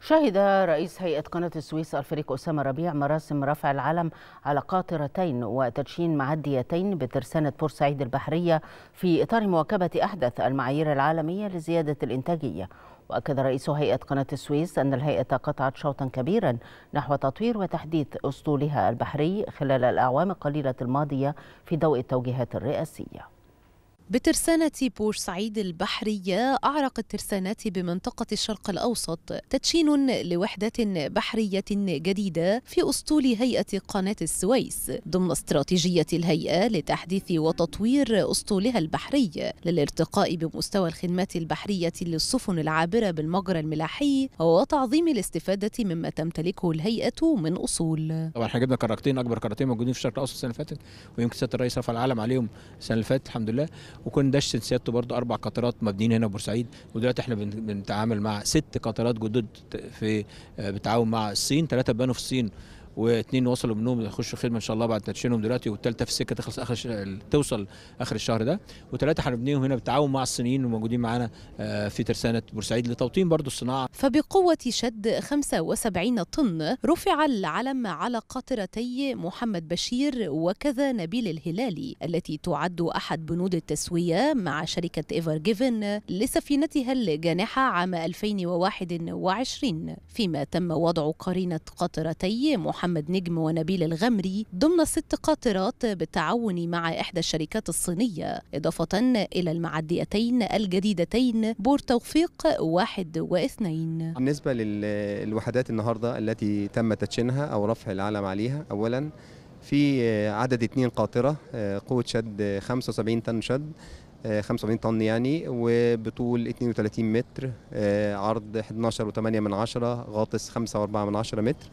شهد رئيس هيئة قناة السويس الفريق أسامة ربيع مراسم رفع العلم على قاطرتين وتدشين معديتين بترسانة بورسعيد البحرية في إطار مواكبة أحدث المعايير العالمية لزيادة الإنتاجية وأكد رئيس هيئة قناة السويس أن الهيئة قطعت شوطا كبيرا نحو تطوير وتحديث أسطولها البحري خلال الأعوام القليلة الماضية في ضوء التوجيهات الرئاسية بترسانة بورسعيد البحرية أعرقت ترسانات بمنطقة الشرق الأوسط تدشين لوحدة بحرية جديدة في أسطول هيئة قناة السويس ضمن استراتيجية الهيئة لتحديث وتطوير أسطولها البحري للارتقاء بمستوى الخدمات البحرية للسفن العابرة بالمجرى الملاحي وتعظيم الاستفادة مما تمتلكه الهيئة من أصول طبعا احنا جبنا كركتين أكبر كركتين موجودين في الشرق الأوسط السنة اللي فاتت ويمكن سيادة الرئيس رفع العالم عليهم السنة اللي فاتت الحمد لله وكون داش سيادته برضو اربع قطارات مبنيين هنا في بورسعيد ودلوقتي احنا بنتعامل مع ست قطارات جدد في آه، بتعاون مع الصين ثلاثه بنوا في الصين واثنين وصلوا منهم يخشوا خدمه ان شاء الله بعد تدشينهم دلوقتي والثالثه في السكه تخلص اخر ش... توصل اخر الشهر ده وثلاثه هنبنيهم هنا بالتعاون مع الصينيين الموجودين معانا آه، في ترسانه بورسعيد لتوطين برضو الصناعه فبقوه شد 75 طن رفع العلم على قاطرتي محمد بشير وكذا نبيل الهلالي التي تعد احد بنود التسويه مع شركه ايفر جيفن لسفينتها الجانحه عام 2021 فيما تم وضع قرينه قاطرتي محمد محمد نجم ونبيل الغمري ضمن ست قاطرات بالتعاون مع إحدى الشركات الصينية إضافة إلى المعديتين الجديدتين بور توفيق واحد واثنين بالنسبة للوحدات النهاردة التي تم تدشينها أو رفع العلم عليها أولا في عدد اثنين قاطرة قوة شد 75 طن شد 75 طن يعني وبطول 32 متر عرض 11.8 من عشرة غاطس 5.4 من عشرة متر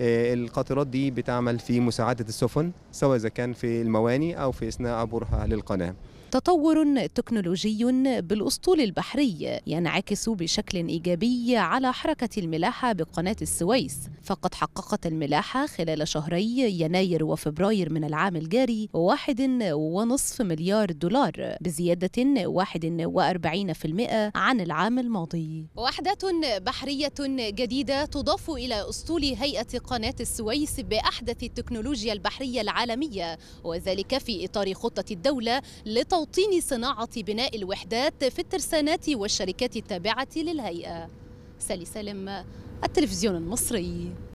آه، القاطرات دي بتعمل في مساعدة السفن سواء إذا كان في المواني أو في أثناء عبورها للقناة تطور تكنولوجي بالأسطول البحري ينعكس بشكل إيجابي على حركة الملاحة بقناة السويس فقد حققت الملاحة خلال شهري يناير وفبراير من العام الجاري واحد ونصف مليار دولار بزيادة واحد وأربعين في المئة عن العام الماضي وحدات بحرية جديدة تضاف إلى أسطول هيئة قناة السويس بأحدث التكنولوجيا البحرية العالمية وذلك في إطار خطة الدولة لتوظيف توطين صناعة بناء الوحدات في الترسانات والشركات التابعة للهيئة سالي سالم التلفزيون المصري